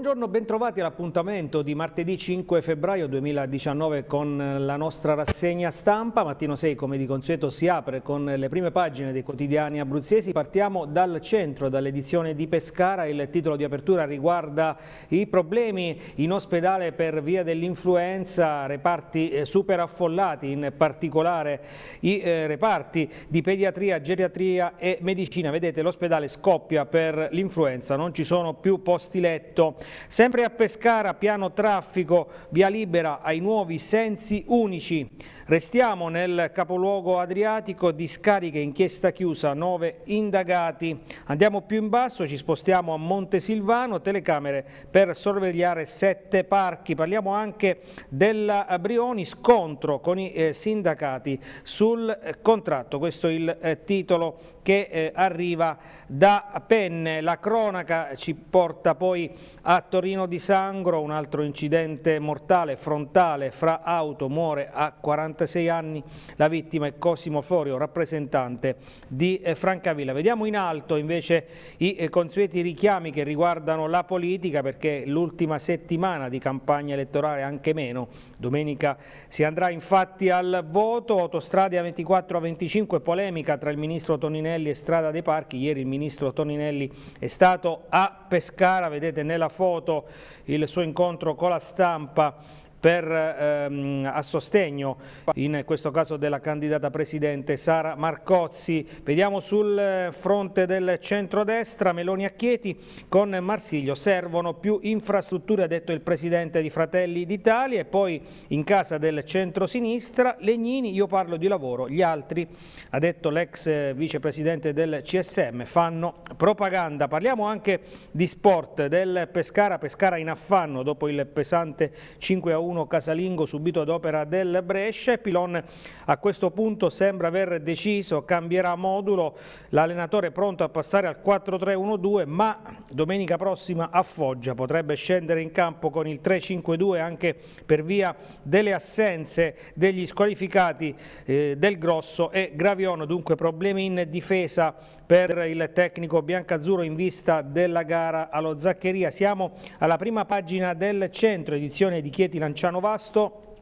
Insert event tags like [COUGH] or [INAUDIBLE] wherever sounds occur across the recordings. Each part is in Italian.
Buongiorno, bentrovati all'appuntamento di martedì 5 febbraio 2019 con la nostra rassegna stampa. Mattino 6, come di consueto, si apre con le prime pagine dei quotidiani abruzzesi. Partiamo dal centro, dall'edizione di Pescara. Il titolo di apertura riguarda i problemi in ospedale per via dell'influenza, reparti eh, super affollati, in particolare i eh, reparti di pediatria, geriatria e medicina. Vedete, l'ospedale scoppia per l'influenza, non ci sono più posti letto Sempre a Pescara, piano traffico, via libera ai nuovi sensi unici. Restiamo nel capoluogo adriatico, discariche inchiesta chiusa, 9 indagati. Andiamo più in basso, ci spostiamo a Montesilvano, telecamere per sorvegliare sette parchi. Parliamo anche della Brioni, scontro con i eh, sindacati sul eh, contratto. Questo è il eh, titolo che arriva da Penne. La cronaca ci porta poi a Torino di Sangro, un altro incidente mortale frontale fra auto, muore a 40 46 anni la vittima è Cosimo Forio, rappresentante di eh, Francavilla. Vediamo in alto invece i eh, consueti richiami che riguardano la politica perché l'ultima settimana di campagna elettorale anche meno, domenica si andrà infatti al voto, autostrade a 24 a 25, polemica tra il ministro Toninelli e Strada dei Parchi, ieri il ministro Toninelli è stato a Pescara, vedete nella foto il suo incontro con la stampa per, ehm, a sostegno in questo caso della candidata presidente Sara Marcozzi. Vediamo sul fronte del centrodestra Meloni a Chieti con Marsiglio servono più infrastrutture ha detto il presidente di Fratelli d'Italia e poi in casa del centrosinistra Legnini io parlo di lavoro gli altri ha detto l'ex vicepresidente del CSM fanno propaganda. Parliamo anche di sport del Pescara, Pescara in affanno dopo il pesante 5 a 1 1 casalingo subito ad opera del Brescia e Pilon a questo punto sembra aver deciso, cambierà modulo, l'allenatore è pronto a passare al 4-3-1-2 ma domenica prossima a Foggia potrebbe scendere in campo con il 3-5-2 anche per via delle assenze degli squalificati eh, del Grosso e Graviono, dunque problemi in difesa per il tecnico biancazzurro in vista della gara allo Zaccheria. Siamo alla prima pagina del centro, edizione di Chieti Lanciano Vasto.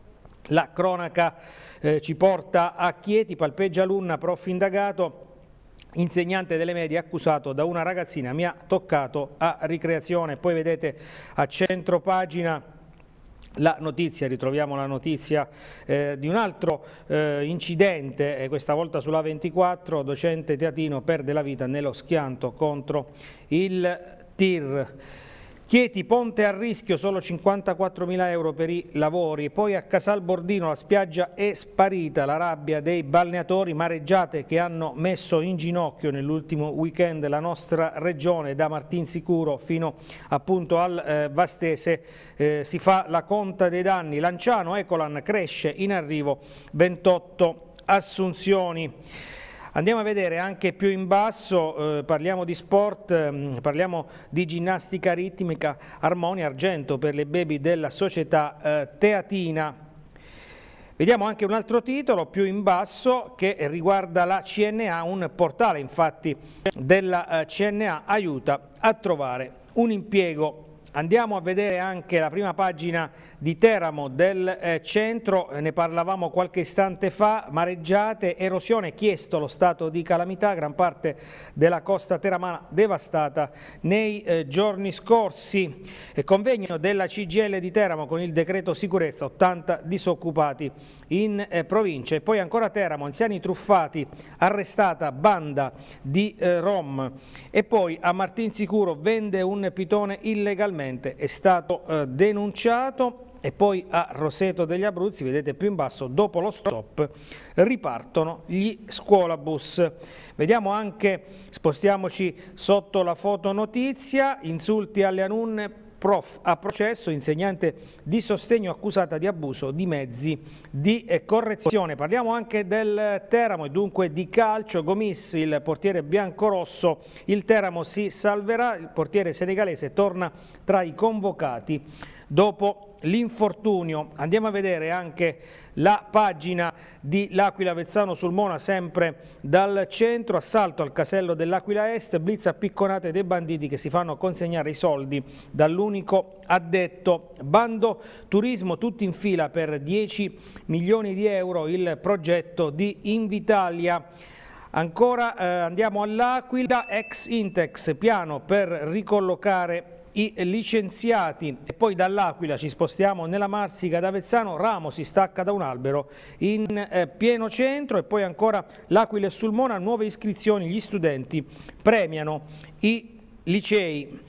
La cronaca eh, ci porta a Chieti, palpeggia l'unna, prof indagato, insegnante delle medie accusato da una ragazzina mi ha toccato a ricreazione. Poi vedete a centro pagina la notizia, ritroviamo la notizia eh, di un altro eh, incidente, eh, questa volta sulla 24, docente teatino perde la vita nello schianto contro il TIR. Chieti, ponte a rischio, solo 54 mila euro per i lavori. Poi a Casal Bordino la spiaggia è sparita, la rabbia dei balneatori mareggiate che hanno messo in ginocchio nell'ultimo weekend la nostra regione, da Martinsicuro fino appunto al eh, Vastese. Eh, si fa la conta dei danni. Lanciano, Ecolan cresce, in arrivo 28 assunzioni. Andiamo a vedere anche più in basso, eh, parliamo di sport, eh, parliamo di ginnastica ritmica, armonia, argento per le baby della società eh, Teatina. Vediamo anche un altro titolo più in basso che riguarda la CNA, un portale infatti della eh, CNA aiuta a trovare un impiego. Andiamo a vedere anche la prima pagina di Teramo del eh, centro, eh, ne parlavamo qualche istante fa, mareggiate, erosione, chiesto lo stato di calamità, gran parte della costa teramana devastata nei eh, giorni scorsi. E eh, convegno della CGL di Teramo con il decreto sicurezza, 80 disoccupati in eh, provincia. E poi ancora Teramo, anziani truffati, arrestata banda di eh, Rom. E poi a Martinsicuro vende un pitone illegalmente Presidente, è stato eh, denunciato e poi a Roseto degli Abruzzi, vedete più in basso, dopo lo stop ripartono gli scuolabus. Vediamo anche, spostiamoci sotto la fotonotizia, insulti alle alunne prof a processo, insegnante di sostegno accusata di abuso di mezzi di eh, correzione. Parliamo anche del Teramo e dunque di calcio, Gomis, il portiere biancorosso, il Teramo si salverà, il portiere senegalese torna tra i convocati dopo l'infortunio. Andiamo a vedere anche la pagina di L'Aquila Vezzano sul Mona, sempre dal centro, assalto al casello dell'Aquila Est, blitz a picconate dei banditi che si fanno consegnare i soldi dall'unico addetto. Bando turismo tutti in fila per 10 milioni di euro, il progetto di Invitalia. Ancora eh, andiamo all'Aquila, ex Intex, piano per ricollocare i licenziati. E poi dall'Aquila ci spostiamo nella Marsica d'Avezzano, Ramo si stacca da un albero in eh, pieno centro e poi ancora l'Aquila e Sulmona, nuove iscrizioni, gli studenti premiano i licei.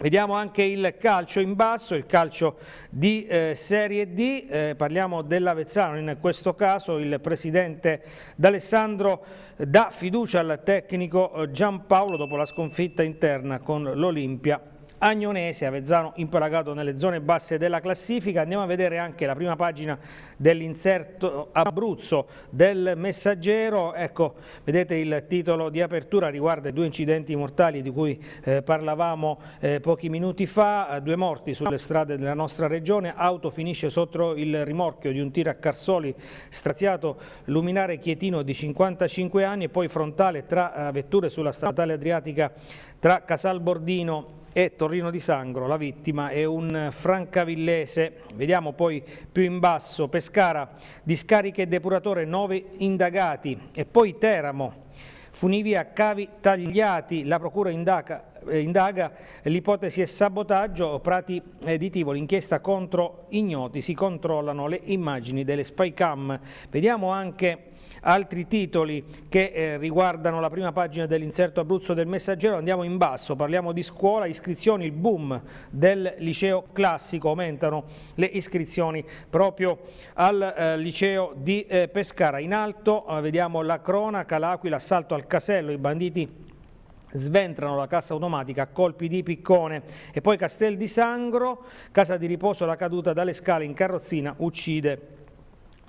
Vediamo anche il calcio in basso, il calcio di eh, Serie D, eh, parliamo dell'Avezzano in questo caso, il presidente D'Alessandro dà fiducia al tecnico eh, Giampaolo dopo la sconfitta interna con l'Olimpia Agnonese, Avezzano imparagato nelle zone basse della classifica. Andiamo a vedere anche la prima pagina dell'inserto Abruzzo del Messaggero. Ecco, vedete il titolo di apertura riguarda i due incidenti mortali di cui eh, parlavamo eh, pochi minuti fa, eh, due morti sulle strade della nostra regione, auto finisce sotto il rimorchio di un tir a Carsoli straziato, luminare chietino di 55 anni e poi frontale tra eh, vetture sulla statale adriatica tra Casal Bordino e Torrino di Sangro, la vittima è un francavillese, vediamo poi più in basso, Pescara, discariche e depuratore 9 indagati e poi Teramo, funivia cavi tagliati, la procura indaga, eh, indaga l'ipotesi è sabotaggio, prati eh, di Tivo, l'inchiesta contro ignoti, si controllano le immagini delle spy cam. Vediamo anche altri titoli che eh, riguardano la prima pagina dell'inserto Abruzzo del Messaggero, andiamo in basso, parliamo di scuola, iscrizioni, il boom del liceo classico, aumentano le iscrizioni proprio al eh, liceo di eh, Pescara. In alto eh, vediamo la cronaca, l'Aquila, assalto al casello, i banditi sventrano la cassa automatica a colpi di piccone e poi Castel di Sangro, casa di riposo, la caduta dalle scale in carrozzina uccide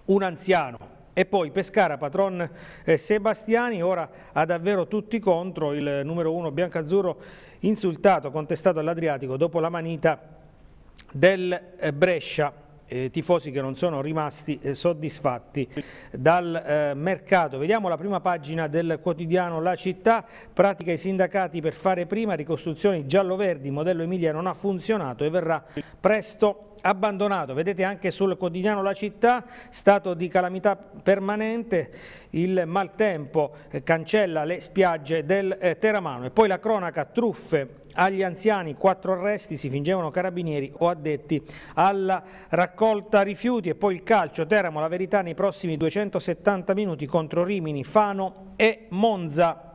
un anziano. E poi Pescara, patron eh, Sebastiani, ora ha davvero tutti contro il numero 1 biancazzurro insultato, contestato all'Adriatico dopo la manita del eh, Brescia eh, tifosi che non sono rimasti eh, soddisfatti dal eh, mercato. Vediamo la prima pagina del quotidiano La Città, pratica i sindacati per fare prima, ricostruzioni giallo-verdi, modello Emilia non ha funzionato e verrà presto abbandonato. Vedete anche sul quotidiano La Città, stato di calamità permanente, il maltempo eh, cancella le spiagge del eh, Teramano. E poi la cronaca, truffe, agli anziani quattro arresti si fingevano carabinieri o addetti alla raccolta rifiuti e poi il calcio Teramo la verità nei prossimi 270 minuti contro Rimini, Fano e Monza.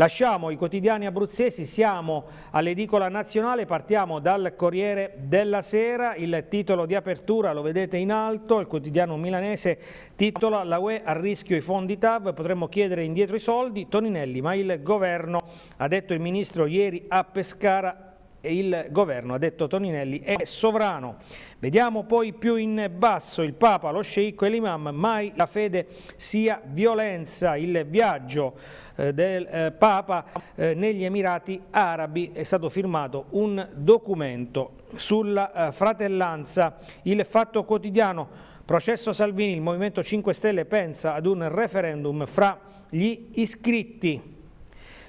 Lasciamo i quotidiani abruzzesi, siamo all'edicola nazionale, partiamo dal Corriere della Sera, il titolo di apertura lo vedete in alto, il quotidiano milanese titola La UE a rischio i fondi TAV, potremmo chiedere indietro i soldi, Toninelli, ma il governo, ha detto il ministro ieri a Pescara, il governo, ha detto Toninelli, è sovrano. Vediamo poi più in basso il Papa, lo sceicco e l'imam, mai la fede sia violenza, il viaggio eh, del eh, Papa eh, negli Emirati Arabi è stato firmato un documento sulla fratellanza, il fatto quotidiano Processo Salvini, il Movimento 5 Stelle pensa ad un referendum fra gli iscritti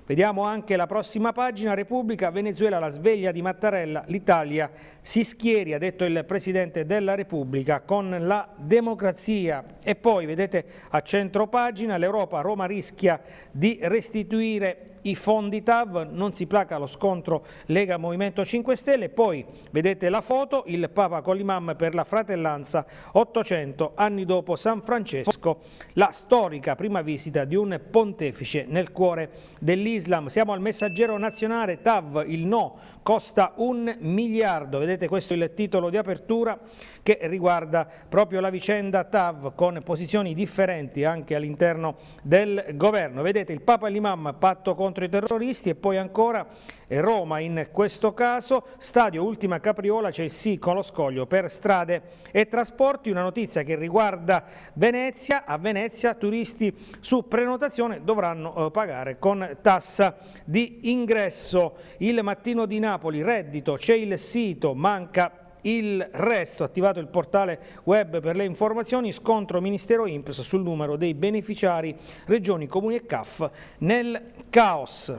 Vediamo anche la prossima pagina, Repubblica, Venezuela, la sveglia di Mattarella, l'Italia si schieri, ha detto il Presidente della Repubblica, con la democrazia. E poi, vedete, a centro pagina, l'Europa, Roma rischia di restituire i fondi TAV, non si placa lo scontro Lega Movimento 5 Stelle, poi vedete la foto, il Papa con l'imam per la fratellanza 800 anni dopo San Francesco, la storica prima visita di un pontefice nel cuore dell'Islam. Siamo al messaggero nazionale TAV, il no costa un miliardo, vedete questo è il titolo di apertura che riguarda proprio la vicenda TAV con posizioni differenti anche all'interno del governo. Vedete il Papa e l'Imam patto contro i terroristi e poi ancora eh, Roma in questo caso, stadio ultima capriola, c'è il sì con lo scoglio per strade e trasporti, una notizia che riguarda Venezia, a Venezia turisti su prenotazione dovranno eh, pagare con tassa di ingresso. Il mattino di Napoli, reddito, c'è il sito, manca il resto, attivato il portale web per le informazioni, scontro Ministero Imps sul numero dei beneficiari, regioni, comuni e CAF nel caos.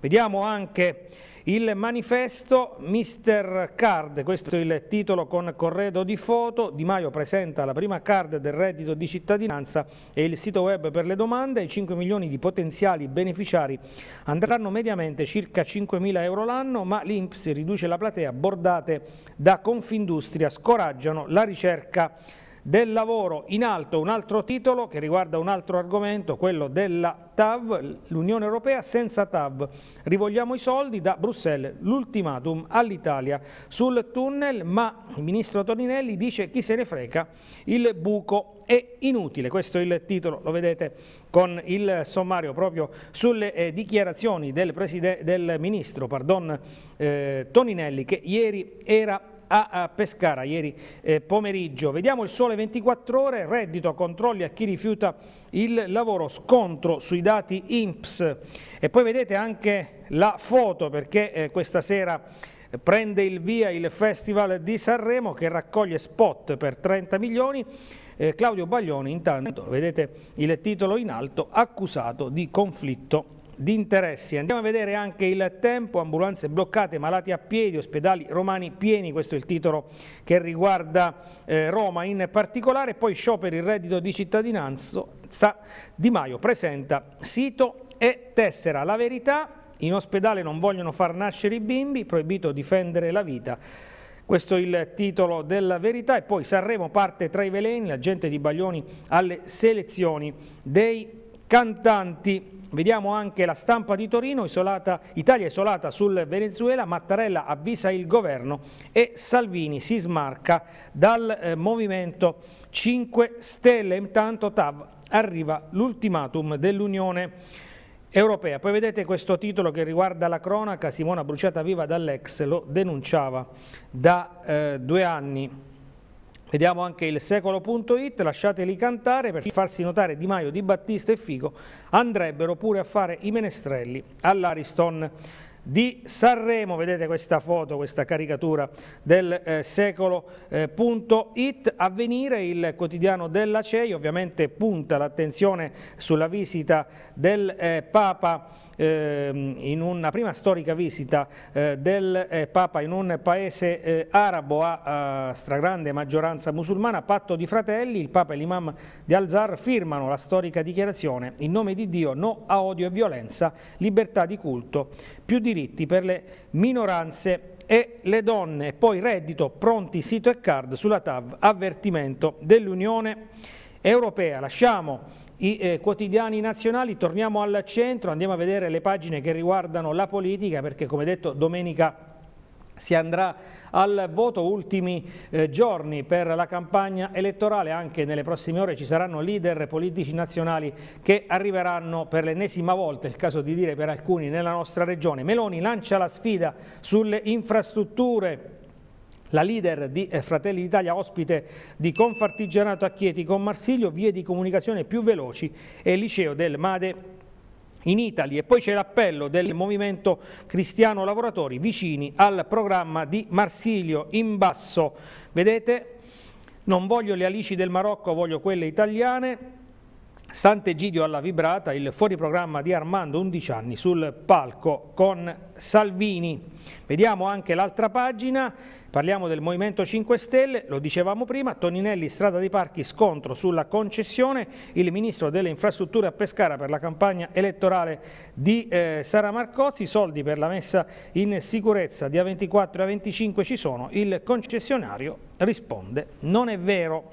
Vediamo anche il manifesto Mr. Card, questo è il titolo con corredo di foto, Di Maio presenta la prima card del reddito di cittadinanza e il sito web per le domande, i 5 milioni di potenziali beneficiari andranno mediamente circa 5 mila euro l'anno, ma l'Inps riduce la platea, bordate da Confindustria scoraggiano la ricerca del lavoro. In alto un altro titolo che riguarda un altro argomento, quello della TAV, l'Unione Europea senza TAV. Rivogliamo i soldi da Bruxelles, l'ultimatum all'Italia sul tunnel, ma il ministro Toninelli dice chi se ne frega, il buco è inutile. Questo è il titolo, lo vedete con il sommario proprio sulle eh, dichiarazioni del, del ministro pardon, eh, Toninelli che ieri era a Pescara ieri eh, pomeriggio. Vediamo il sole 24 ore, reddito, controlli a chi rifiuta il lavoro, scontro sui dati INPS e poi vedete anche la foto perché eh, questa sera eh, prende il via il Festival di Sanremo che raccoglie spot per 30 milioni. Claudio Baglioni intanto, vedete il titolo in alto, accusato di conflitto di interessi. Andiamo a vedere anche il tempo, ambulanze bloccate, malati a piedi, ospedali romani pieni, questo è il titolo che riguarda eh, Roma in particolare, poi scioperi il reddito di cittadinanza, Di Maio presenta sito e tessera la verità, in ospedale non vogliono far nascere i bimbi, proibito difendere la vita. Questo è il titolo della verità e poi Sanremo parte tra i veleni, la gente di Baglioni alle selezioni dei cantanti. Vediamo anche la stampa di Torino, isolata, Italia isolata sul Venezuela, Mattarella avvisa il governo e Salvini si smarca dal eh, Movimento 5 Stelle. Intanto Tav arriva l'ultimatum dell'Unione Europea. Poi vedete questo titolo che riguarda la cronaca, Simona bruciata viva dall'ex, lo denunciava da eh, due anni. Vediamo anche il secolo.it, lasciateli cantare per farsi notare Di Maio, Di Battista e Fico andrebbero pure a fare i menestrelli all'Ariston di Sanremo, vedete questa foto, questa caricatura del eh, secolo.it, eh, avvenire il quotidiano della CEI ovviamente punta l'attenzione sulla visita del eh, Papa Ehm, in una prima storica visita eh, del eh, Papa in un paese eh, arabo a stragrande maggioranza musulmana, patto di fratelli, il Papa e l'imam di Al-Zar firmano la storica dichiarazione in nome di Dio no a odio e violenza, libertà di culto, più diritti per le minoranze e le donne, poi reddito, pronti sito e card sulla TAV, avvertimento dell'Unione Europea. Lasciamo i eh, quotidiani nazionali, torniamo al centro, andiamo a vedere le pagine che riguardano la politica perché come detto domenica si andrà al voto ultimi eh, giorni per la campagna elettorale, anche nelle prossime ore ci saranno leader politici nazionali che arriveranno per l'ennesima volta, il caso di dire per alcuni, nella nostra regione. Meloni lancia la sfida sulle infrastrutture la leader di eh, Fratelli d'Italia, ospite di Confartigianato a Chieti con Marsilio, vie di comunicazione più veloci e liceo del Made in Italia. e poi c'è l'appello del Movimento Cristiano Lavoratori vicini al programma di Marsilio in basso. Vedete? Non voglio le alici del Marocco, voglio quelle italiane. Sant'Egidio alla vibrata, il fuoriprogramma di Armando, 11 anni, sul palco con Salvini. Vediamo anche l'altra pagina Parliamo del Movimento 5 Stelle, lo dicevamo prima, Toninelli strada dei parchi scontro sulla concessione, il ministro delle infrastrutture a Pescara per la campagna elettorale di eh, Sara Marcozzi, soldi per la messa in sicurezza di A24 e A25 ci sono, il concessionario risponde non è vero.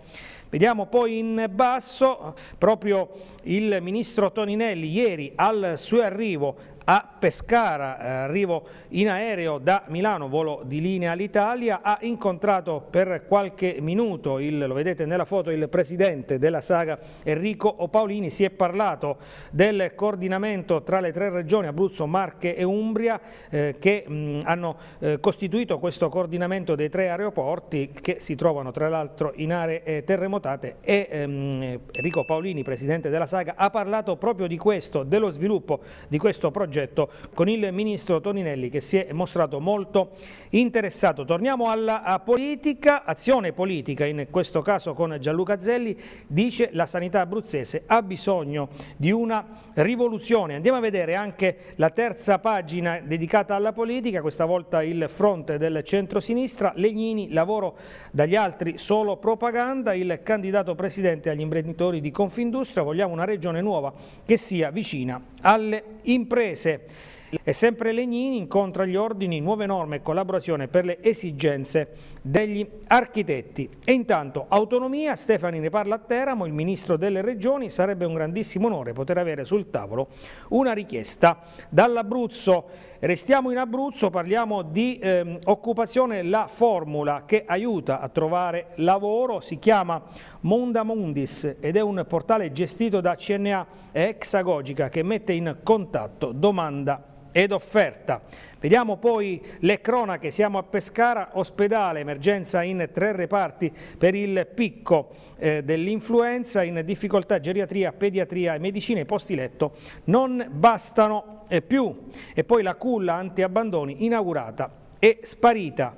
Vediamo poi in basso proprio il ministro Toninelli ieri al suo arrivo a Pescara, eh, arrivo in aereo da Milano, volo di linea all'Italia, ha incontrato per qualche minuto, il, lo vedete nella foto, il presidente della saga Enrico Opaolini, si è parlato del coordinamento tra le tre regioni Abruzzo, Marche e Umbria eh, che mh, mm, hanno eh, costituito questo coordinamento dei tre aeroporti che si trovano tra l'altro in aree eh, terremotate e ehm, Enrico Paolini, presidente della saga, ha parlato proprio di questo, dello sviluppo di questo progetto progetto con il ministro Toninelli che si è mostrato molto interessato. Torniamo alla politica, azione politica in questo caso con Gianluca Zelli, dice la sanità abruzzese ha bisogno di una rivoluzione. Andiamo a vedere anche la terza pagina dedicata alla politica, questa volta il fronte del centro-sinistra, Legnini, lavoro dagli altri, solo propaganda, il candidato presidente agli imprenditori di Confindustria, vogliamo una regione nuova che sia vicina alle imprese. E sempre Legnini incontra gli ordini nuove norme e collaborazione per le esigenze degli architetti. E intanto autonomia, Stefani ne parla a Teramo, il ministro delle regioni, sarebbe un grandissimo onore poter avere sul tavolo una richiesta dall'Abruzzo. Restiamo in Abruzzo, parliamo di eh, occupazione, la formula che aiuta a trovare lavoro, si chiama Monda Mundis ed è un portale gestito da CNA e Exagogica che mette in contatto domanda ed offerta. Vediamo poi le cronache, siamo a Pescara, ospedale, emergenza in tre reparti per il picco eh, dell'influenza, in difficoltà geriatria, pediatria e medicina, i posti letto non bastano eh, più. E poi la culla antiabbandoni inaugurata e sparita.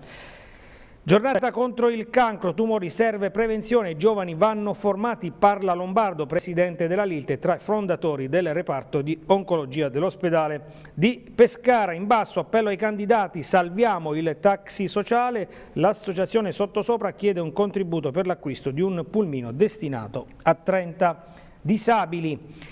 Giornata contro il cancro, tumori, serve prevenzione, i giovani vanno formati, parla Lombardo, presidente della Lilte, tra i fondatori del reparto di oncologia dell'ospedale di Pescara. In basso appello ai candidati, salviamo il taxi sociale, l'associazione Sottosopra chiede un contributo per l'acquisto di un pulmino destinato a 30 disabili.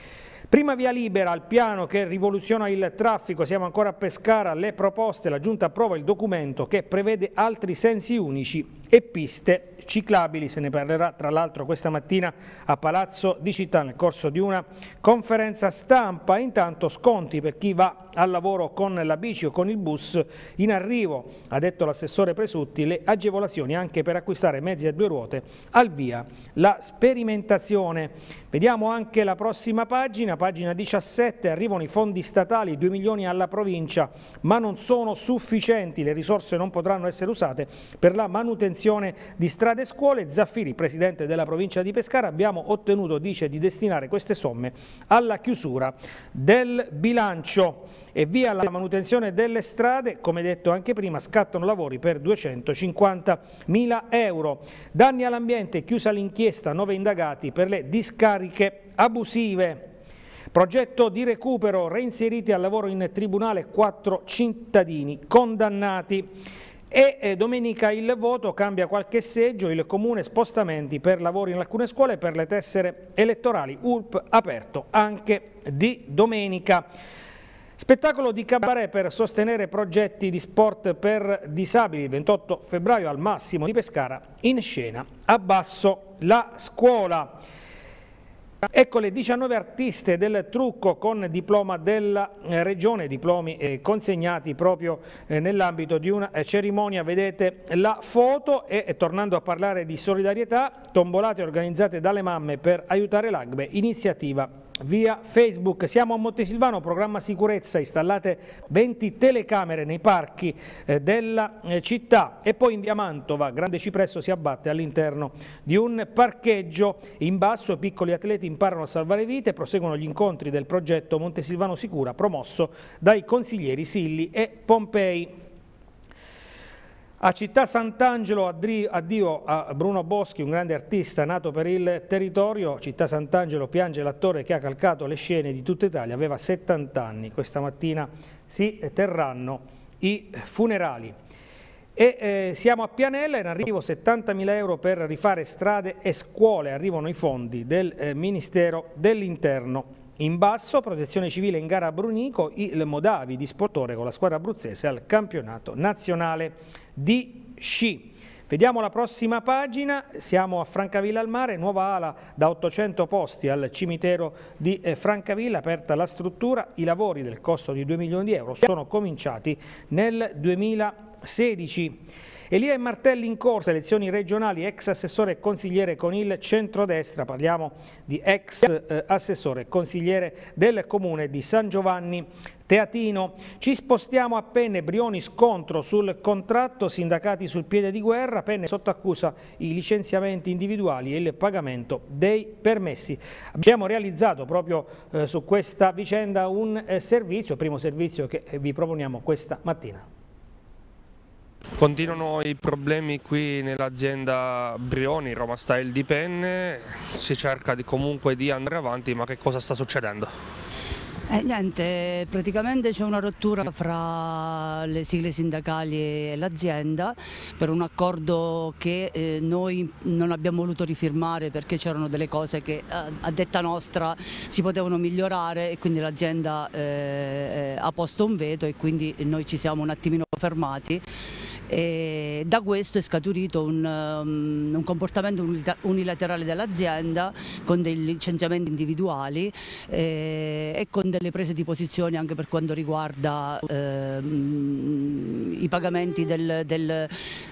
Prima via libera al piano che rivoluziona il traffico, siamo ancora a Pescara, le proposte, la Giunta approva il documento che prevede altri sensi unici e piste ciclabili, se ne parlerà tra l'altro questa mattina a Palazzo di Città nel corso di una conferenza stampa, intanto sconti per chi va al lavoro con la bici o con il bus. In arrivo, ha detto l'assessore Presutti, le agevolazioni anche per acquistare mezzi a due ruote. Al via la sperimentazione. Vediamo anche la prossima pagina, pagina 17, arrivano i fondi statali, 2 milioni alla provincia, ma non sono sufficienti, le risorse non potranno essere usate per la manutenzione di strade e scuole. Zaffiri, presidente della provincia di Pescara, abbiamo ottenuto, dice, di destinare queste somme alla chiusura del bilancio e via la manutenzione delle strade, come detto anche prima, scattano lavori per 250.000 euro. Danni all'ambiente, chiusa l'inchiesta, nove indagati per le discariche abusive. Progetto di recupero, reinseriti al lavoro in tribunale quattro cittadini condannati. E eh, domenica il voto cambia qualche seggio, il comune spostamenti per lavori in alcune scuole e per le tessere elettorali, ULP aperto anche di domenica. Spettacolo di cabaret per sostenere progetti di sport per disabili, 28 febbraio al Massimo di Pescara, in scena a Basso la scuola. Ecco le 19 artiste del trucco con diploma della regione, diplomi eh, consegnati proprio eh, nell'ambito di una eh, cerimonia, vedete la foto e tornando a parlare di solidarietà, tombolate organizzate dalle mamme per aiutare l'Agbe, iniziativa via Facebook. Siamo a Montesilvano, programma sicurezza, installate 20 telecamere nei parchi eh, della eh, città e poi in via Mantova, Grande Cipresso si abbatte all'interno di un parcheggio in basso, piccoli atleti imparano a salvare vite, proseguono gli incontri del progetto Montesilvano Sicura promosso dai consiglieri Silli e Pompei. A Città Sant'Angelo, addio a Bruno Boschi, un grande artista nato per il territorio. Città Sant'Angelo piange l'attore che ha calcato le scene di tutta Italia, aveva 70 anni. Questa mattina si terranno i funerali. E, eh, siamo a Pianella, in arrivo 70.000 euro per rifare strade e scuole, arrivano i fondi del eh, Ministero dell'Interno. In basso, protezione civile in gara a Brunico, il Modavi di Sportore con la squadra abruzzese al campionato nazionale di sci. Vediamo la prossima pagina, siamo a Francavilla al mare, nuova ala da 800 posti al cimitero di eh, Francavilla, aperta la struttura, i lavori del costo di 2 milioni di euro sono cominciati nel 2016. Elia e Martelli in corsa, elezioni regionali, ex assessore e consigliere con il centrodestra, parliamo di ex eh, assessore e consigliere del comune di San Giovanni Teatino. Ci spostiamo a Penne, Brioni scontro sul contratto, sindacati sul piede di guerra, Penne sotto accusa i licenziamenti individuali e il pagamento dei permessi. Abbiamo realizzato proprio eh, su questa vicenda un eh, servizio, primo servizio che eh, vi proponiamo questa mattina. Continuano i problemi qui nell'azienda Brioni, Roma Style di Penne, si cerca di comunque di andare avanti, ma che cosa sta succedendo? Eh, niente, praticamente c'è una rottura fra le sigle sindacali e l'azienda per un accordo che eh, noi non abbiamo voluto rifirmare perché c'erano delle cose che eh, a, detta nostra si potevano migliorare e quindi l'azienda eh, eh, ha posto un veto e quindi noi ci siamo un attimino fermati e da questo è scaturito un, um, un comportamento unilaterale dell'azienda con dei licenziamenti individuali eh, e con delle prese di posizione anche per quanto riguarda eh, i pagamenti del, del,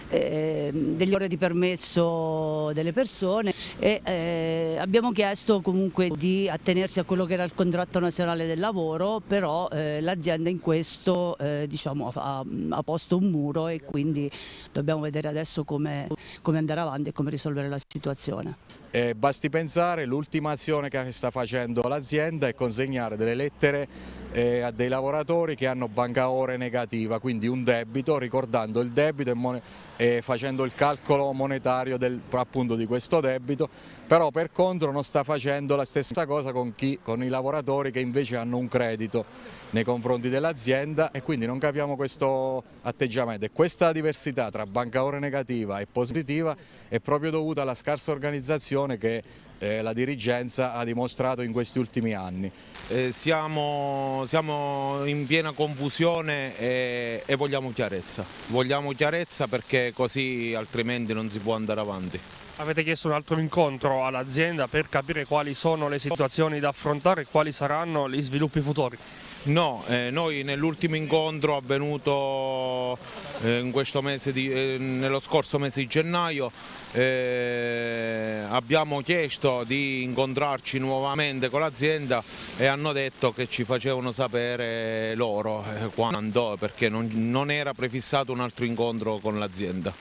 eh, delle ore di permesso delle persone e eh, abbiamo chiesto comunque di attenersi a quello che era il contratto nazionale del lavoro però eh, l'azienda in questo eh, diciamo, ha, ha posto un muro e quindi quindi dobbiamo vedere adesso come, come andare avanti e come risolvere la situazione. Eh, basti pensare l'ultima azione che sta facendo l'azienda è consegnare delle lettere eh, a dei lavoratori che hanno banca ore negativa, quindi un debito, ricordando il debito e, e facendo il calcolo monetario del, appunto di questo debito, però per contro non sta facendo la stessa cosa con, chi, con i lavoratori che invece hanno un credito nei confronti dell'azienda e quindi non capiamo questo atteggiamento e questa diversità tra banca ore negativa e positiva è proprio dovuta alla scarsa organizzazione che eh, la dirigenza ha dimostrato in questi ultimi anni. Eh, siamo, siamo, in piena confusione e, e vogliamo chiarezza, vogliamo chiarezza perché così altrimenti non si può andare avanti. Avete chiesto un altro incontro all'azienda per capire quali sono le situazioni da affrontare e quali saranno gli sviluppi futuri? No, eh, noi nell'ultimo incontro avvenuto eh, di, eh, nello scorso mese di gennaio eh, abbiamo chiesto di incontrarci nuovamente con l'azienda e hanno detto che ci facevano sapere loro eh, quando, perché non, non era prefissato un altro incontro con l'azienda.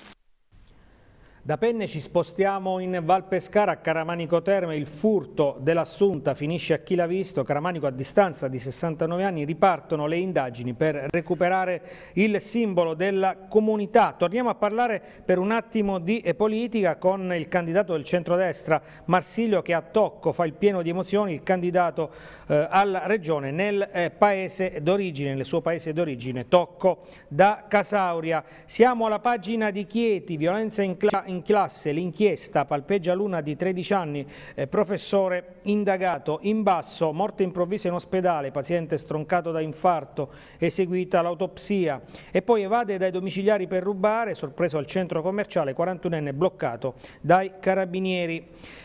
Da Penne ci spostiamo in Val Pescara, a Caramanico Terme, il furto dell'assunta finisce a chi l'ha visto, Caramanico a distanza di 69 anni ripartono le indagini per recuperare il simbolo della comunità. Torniamo a parlare per un attimo di politica con il candidato del centrodestra Marsilio che a tocco fa il pieno di emozioni, il candidato eh, alla regione nel eh, paese d'origine, nel suo paese d'origine, Tocco da Casauria. Siamo alla pagina di Chieti, violenza in classe in classe, l'inchiesta palpeggia l'una di 13 anni, eh, professore indagato in basso, morte improvvisa in ospedale, paziente stroncato da infarto, eseguita l'autopsia e poi evade dai domiciliari per rubare, sorpreso al centro commerciale, 41enne bloccato dai carabinieri.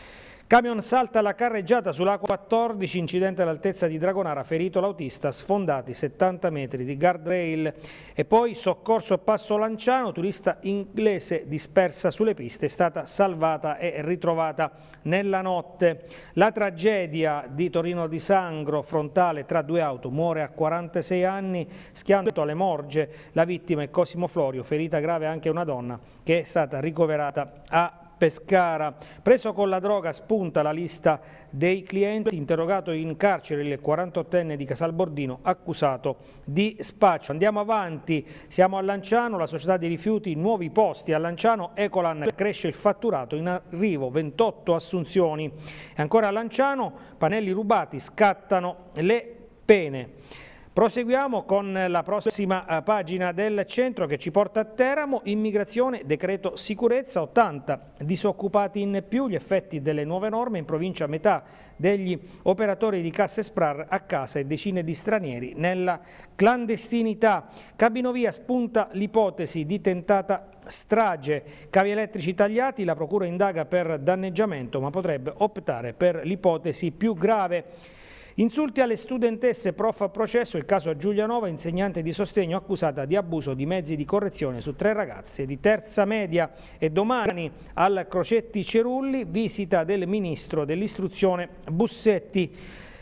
Camion salta la carreggiata sulla 14 incidente all'altezza di Dragonara, ferito l'autista, sfondati 70 metri di guardrail. E poi soccorso a Passo Lanciano, turista inglese dispersa sulle piste, è stata salvata e ritrovata nella notte. La tragedia di Torino di Sangro, frontale tra due auto, muore a 46 anni, schianto alle morge. La vittima è Cosimo Florio, ferita grave anche una donna che è stata ricoverata a Pescara. Preso con la droga spunta la lista dei clienti, interrogato in carcere il 48enne di Casalbordino accusato di spaccio. Andiamo avanti, siamo a Lanciano, la società dei rifiuti nuovi posti a Lanciano, Ecolan cresce il fatturato in arrivo 28 assunzioni. E ancora a Lanciano, pannelli rubati, scattano le pene. Proseguiamo con la prossima eh, pagina del centro che ci porta a Teramo, immigrazione, decreto sicurezza, 80 disoccupati in più, gli effetti delle nuove norme in provincia metà degli operatori di casse SPRAR a casa e decine di stranieri nella clandestinità. Cabinovia spunta l'ipotesi di tentata strage, cavi elettrici tagliati, la procura indaga per danneggiamento ma potrebbe optare per l'ipotesi più grave. Insulti alle studentesse prof a processo, il caso a Giulianova, insegnante di sostegno accusata di abuso di mezzi di correzione su tre ragazze di terza media e domani al Crocetti Cerulli visita del ministro dell'istruzione Bussetti.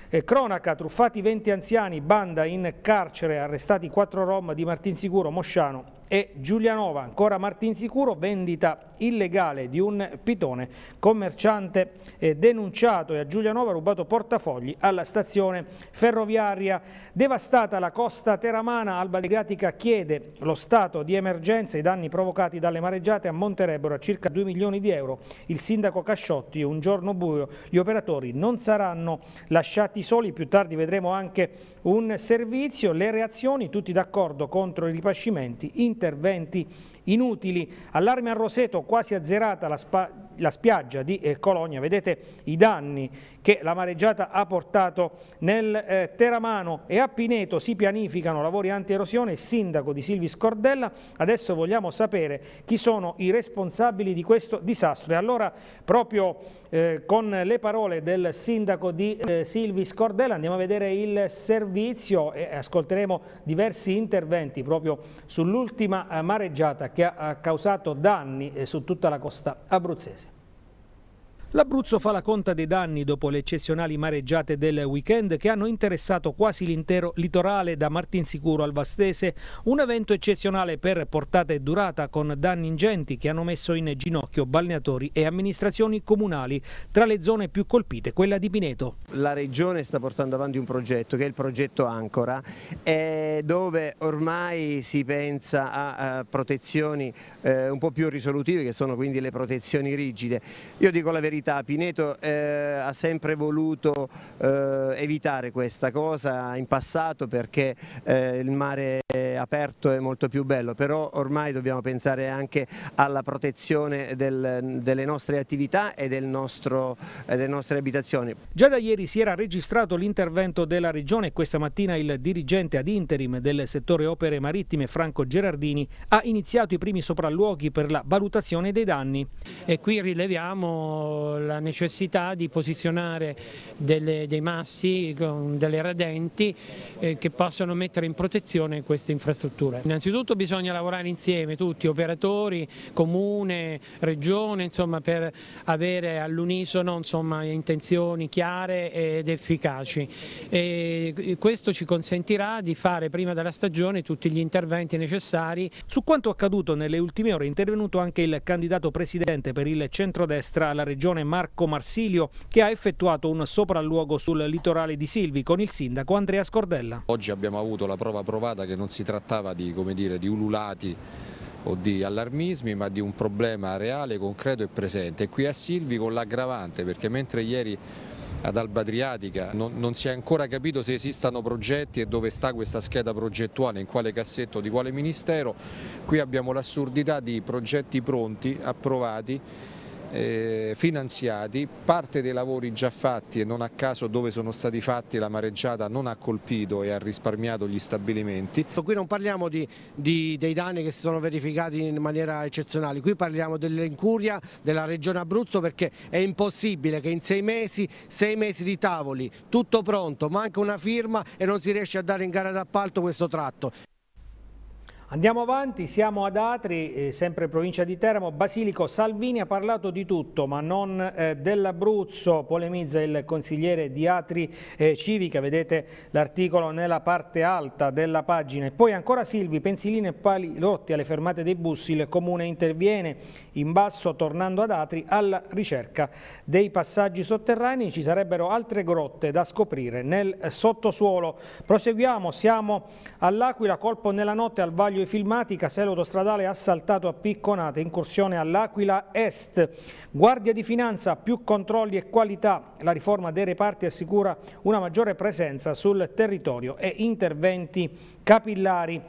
E eh, cronaca, truffati 20 anziani, banda in carcere, arrestati 4 rom di Martinsicuro, Mosciano e Giulianova. Ancora Martinsicuro, vendita illegale di un pitone commerciante eh, denunciato e a Giulianova rubato portafogli alla stazione ferroviaria. Devastata la costa teramana, Alba di Gatica chiede lo stato di emergenza. I danni provocati dalle mareggiate ammonterebbero a circa 2 milioni di euro. Il sindaco Casciotti, un giorno buio, gli operatori non saranno lasciati soli. Più tardi vedremo anche un servizio, le reazioni, tutti d'accordo contro i ripascimenti, interventi inutili, allarme al Roseto quasi azzerata la, spazio la spiaggia di eh, Colonia, vedete i danni che la mareggiata ha portato nel eh, Teramano e a Pineto si pianificano lavori antierosione, il sindaco di Silvi Scordella, adesso vogliamo sapere chi sono i responsabili di questo disastro e allora proprio eh, con le parole del sindaco di eh, Silvi Scordella andiamo a vedere il servizio e ascolteremo diversi interventi proprio sull'ultima eh, mareggiata che ha causato danni eh, su tutta la costa abruzzese. L'Abruzzo fa la conta dei danni dopo le eccezionali mareggiate del weekend che hanno interessato quasi l'intero litorale da Martinsicuro al Vastese, un evento eccezionale per portata e durata con danni ingenti che hanno messo in ginocchio balneatori e amministrazioni comunali. Tra le zone più colpite quella di Pineto. La regione sta portando avanti un progetto che è il progetto Ancora eh, dove ormai si pensa a, eh, protezioni eh, un po' più risolutive che sono quindi le protezioni rigide. Io dico la verità verità Pineto eh, ha sempre voluto eh, evitare questa cosa in passato perché eh, il mare aperto e molto più bello, però ormai dobbiamo pensare anche alla protezione del, delle nostre attività e del nostro, delle nostre abitazioni. Già da ieri si era registrato l'intervento della Regione e questa mattina il dirigente ad interim del settore opere marittime Franco Gerardini ha iniziato i primi sopralluoghi per la valutazione dei danni. E qui rileviamo la necessità di posizionare delle, dei massi con delle radenti eh, che possano mettere in protezione questi queste infrastrutture. Innanzitutto bisogna lavorare insieme tutti, operatori, comune, regione, insomma, per avere all'unisono intenzioni chiare ed efficaci. E questo ci consentirà di fare prima della stagione tutti gli interventi necessari. Su quanto accaduto nelle ultime ore è intervenuto anche il candidato presidente per il centrodestra alla regione Marco Marsilio che ha effettuato un sopralluogo sul litorale di Silvi con il sindaco Andrea Scordella. Oggi abbiamo avuto la prova provata che noi non si trattava di, dire, di ululati o di allarmismi, ma di un problema reale, concreto e presente. E qui a Silvi con l'aggravante, perché mentre ieri ad Alba Adriatica non, non, si è ancora capito se esistano progetti e dove sta questa scheda progettuale, in quale cassetto, di quale ministero, qui abbiamo l'assurdità di progetti pronti, approvati eh, finanziati, parte dei lavori già fatti e non a caso dove sono stati fatti la mareggiata non ha colpito e ha risparmiato gli stabilimenti. Qui non parliamo di, di, dei danni che si sono verificati in maniera eccezionale, qui parliamo dell'incuria della regione Abruzzo perché è impossibile che in sei mesi, sei mesi di tavoli, tutto pronto, manca una firma e non si riesce a dare in gara d'appalto questo tratto. Andiamo avanti, siamo ad Atri, eh, sempre provincia di Teramo. Basilico Salvini ha parlato di tutto, ma non eh, dell'Abruzzo, polemizza il consigliere di Atri eh, Civica. Vedete l'articolo nella parte alta della pagina. E poi ancora Silvi, pensilini e pali rotti alle fermate dei bus. Il comune interviene in basso, tornando ad Atri, alla ricerca dei passaggi sotterranei. Ci sarebbero altre grotte da scoprire nel sottosuolo. Proseguiamo, siamo all'Aquila, colpo nella notte al vaglio taglio ai filmati, casello autostradale assaltato a picconate, incursione all'Aquila Est. Guardia di Finanza, più controlli e qualità. La riforma dei reparti assicura una maggiore presenza sul territorio e interventi capillari.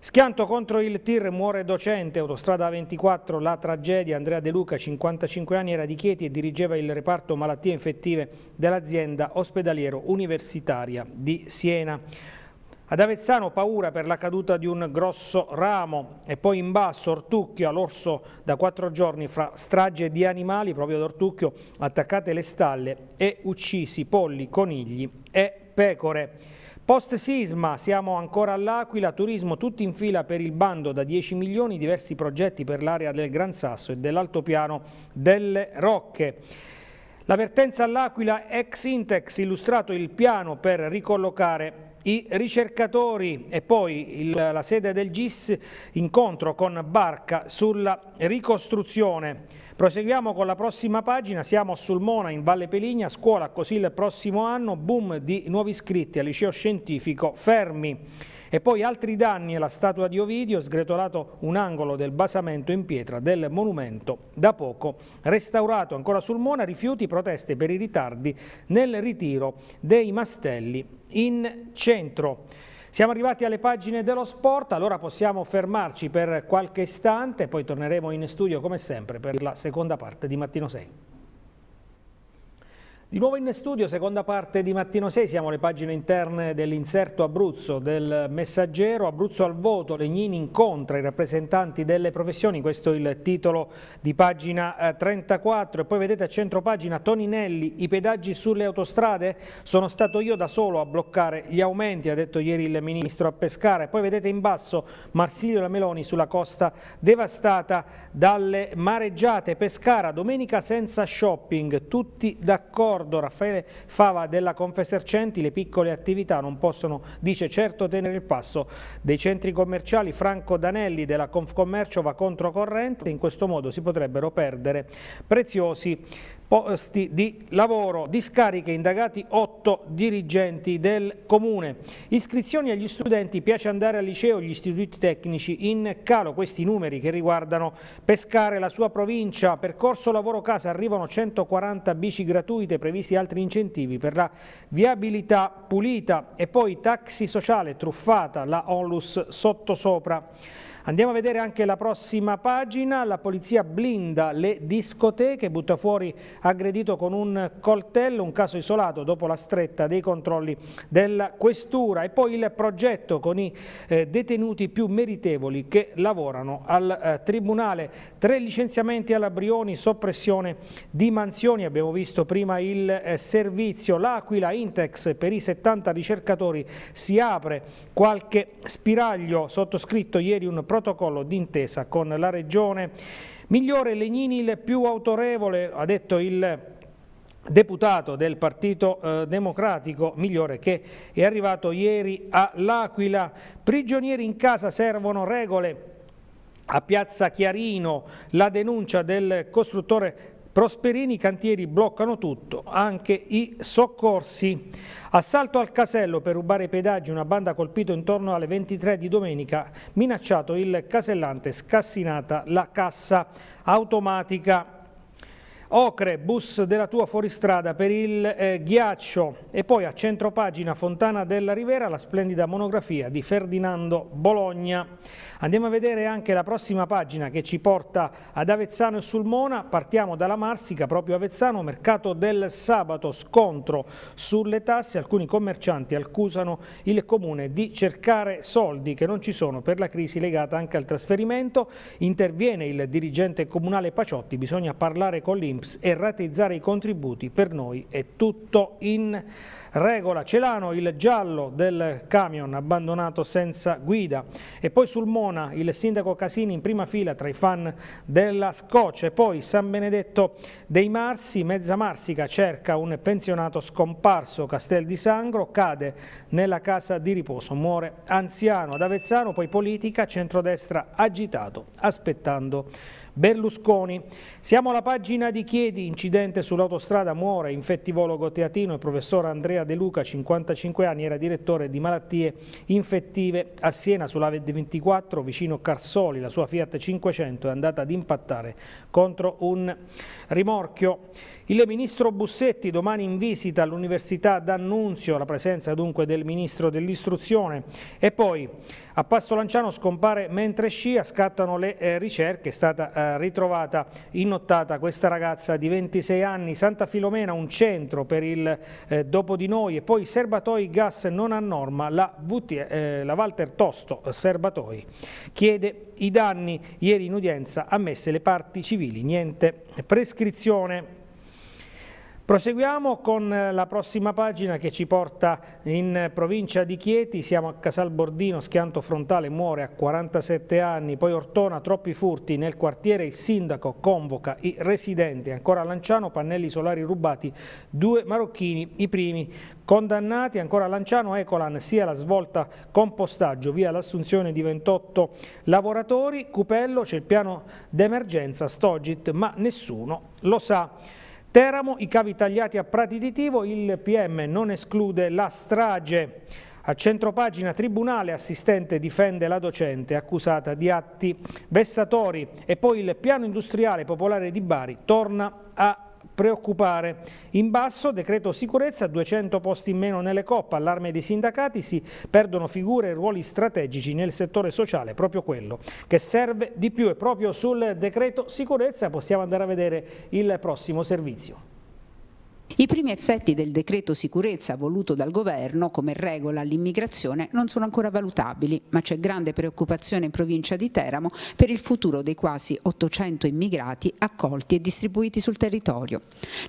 Schianto contro il tir, muore docente, autostrada 24, la tragedia, Andrea De Luca, 55 anni, era di Chieti e dirigeva il reparto malattie infettive dell'azienda ospedaliero universitaria di Siena. Ad Avezzano paura per la caduta di un grosso ramo e poi in basso Ortucchio all'orso da quattro giorni fra strage di animali proprio ad Ortucchio attaccate le stalle e uccisi polli, conigli e pecore. Post sisma, siamo ancora all'Aquila, turismo tutti in fila per il bando da 10 milioni, diversi progetti per l'area del Gran Sasso e dell'altopiano delle Rocche. L'avvertenza all'Aquila ex Intex illustrato il piano per ricollocare i ricercatori e poi il, la sede del GIS incontro con Barca sulla ricostruzione. Proseguiamo con la prossima pagina, siamo a Sulmona in Valle Peligna, scuola così il prossimo anno, boom di nuovi iscritti al liceo scientifico Fermi. E poi altri danni alla statua di Ovidio, sgretolato un angolo del basamento in pietra del monumento, da poco restaurato ancora sul Mona, rifiuti proteste per i ritardi nel ritiro dei mastelli in centro. Siamo arrivati alle pagine dello sport, allora possiamo fermarci per qualche istante, poi torneremo in studio come sempre per la seconda parte di Mattino 6. Di nuovo in studio, seconda parte di Mattino 6, siamo alle pagine interne dell'inserto Abruzzo del Messaggero. Abruzzo al voto, Legnini incontra i rappresentanti delle professioni, questo è il titolo di pagina 34. Eh, e poi vedete a centro pagina Toninelli, i pedaggi sulle autostrade? Sono stato io da solo a bloccare gli aumenti, ha detto ieri il ministro a Pescara. E Poi vedete in basso Marsilio Lameloni sulla costa devastata dalle mareggiate. Pescara, domenica senza shopping, tutti d'accordo Ricordo, Raffaele Fava della Confesercenti, le piccole attività non possono, dice certo, tenere il passo dei centri commerciali. Franco Danelli della Confcommercio va controcorrente, in questo modo si potrebbero perdere preziosi posti di lavoro, discariche, indagati 8 dirigenti del comune. Iscrizioni agli studenti, piace andare al liceo, gli istituti tecnici in calo, questi numeri che riguardano Pescare, la sua provincia, percorso lavoro casa, arrivano 140 bici gratuite, previsti altri incentivi per la viabilità pulita e poi taxi sociale truffata la Onlus sottosopra. Andiamo a vedere anche la prossima pagina, la polizia blinda le discoteche, butta fuori aggredito con un coltello, un caso isolato dopo la stretta dei controlli della questura e poi il progetto con i eh, detenuti più meritevoli che lavorano al eh, Tribunale. Tre licenziamenti alla Brioni, soppressione di mansioni, abbiamo visto prima il eh, servizio, l'Aquila Intex per i 70 ricercatori si apre qualche spiraglio, sottoscritto ieri un progetto protocollo d'intesa con la Regione. Migliore Legnini il più autorevole, ha detto il deputato del Partito eh, Democratico Migliore che è arrivato ieri all'Aquila. Prigionieri in casa servono regole. A Piazza Chiarino la denuncia del costruttore Prosperini i cantieri bloccano tutto, anche i soccorsi. Assalto al casello per rubare i pedaggi, una banda colpito intorno alle 23 di domenica, minacciato il casellante, scassinata la cassa automatica. Ocre, bus della tua fuoristrada per il eh, ghiaccio e poi a centropagina Fontana della Rivera la splendida monografia di Ferdinando Bologna. Andiamo a vedere anche la prossima pagina che ci porta ad Avezzano e Sulmona, partiamo dalla Marsica, proprio Avezzano, mercato del sabato, scontro sulle tasse, alcuni commercianti accusano il comune di cercare soldi che non ci sono per la crisi legata anche al trasferimento, interviene il dirigente comunale Paciotti, bisogna parlare con l'IM INPS e rateizzare i contributi per noi è tutto in regola. Celano il giallo del camion abbandonato senza guida e poi sul Mona il sindaco Casini in prima fila tra i fan della Scoccia poi San Benedetto dei Marsi, Mezza Marsica cerca un pensionato scomparso, Castel di Sangro cade nella casa di riposo, muore anziano ad Avezzano, poi politica, centrodestra agitato aspettando Berlusconi. Siamo alla pagina di Chiedi, incidente sull'autostrada, muore infettivologo teatino il professor Andrea De Luca, 55 anni, era direttore di malattie infettive a Siena sulla 24 vicino Carsoli, la sua Fiat 500 è andata ad impattare contro un rimorchio. Il ministro Bussetti domani in visita all'Università d'Annunzio, la presenza dunque del ministro dell'Istruzione. E poi a Passo Lanciano scompare mentre scia, scattano le eh, ricerche, è stata eh, ritrovata innottata questa ragazza di 26 anni, Santa Filomena, un centro per il eh, dopo di noi e poi serbatoi gas non a norma, la, VT, eh, la Walter Tosto serbatoi chiede i danni, ieri in udienza ammesse le parti civili, niente prescrizione. Proseguiamo con eh, la prossima pagina che ci porta in provincia di Chieti, siamo a Casal Bordino, schianto frontale, muore a 47 anni, poi Ortona, troppi furti nel quartiere, il sindaco convoca i residenti, ancora a Lanciano, pannelli solari rubati, due marocchini, i primi condannati, ancora a Lanciano, Ecolan, sia la svolta compostaggio, via l'assunzione di 28 lavoratori, Cupello, c'è il piano d'emergenza, Stogit, ma nessuno lo sa. Teramo, i cavi tagliati a Prati di Tivo, il PM non esclude la strage. A centropagina Tribunale assistente difende la docente accusata di atti vessatori e poi il piano industriale popolare di Bari torna a preoccupare. In basso, decreto sicurezza, 200 posti in meno nelle COP, allarme dei sindacati, si perdono figure e ruoli strategici nel settore sociale, proprio quello che serve di più. E proprio sul decreto sicurezza possiamo andare a vedere il prossimo servizio. I primi effetti del decreto sicurezza voluto dal governo come regola all'immigrazione non sono ancora valutabili, ma c'è grande preoccupazione in provincia di Teramo per il futuro dei quasi 800 immigrati accolti e distribuiti sul territorio.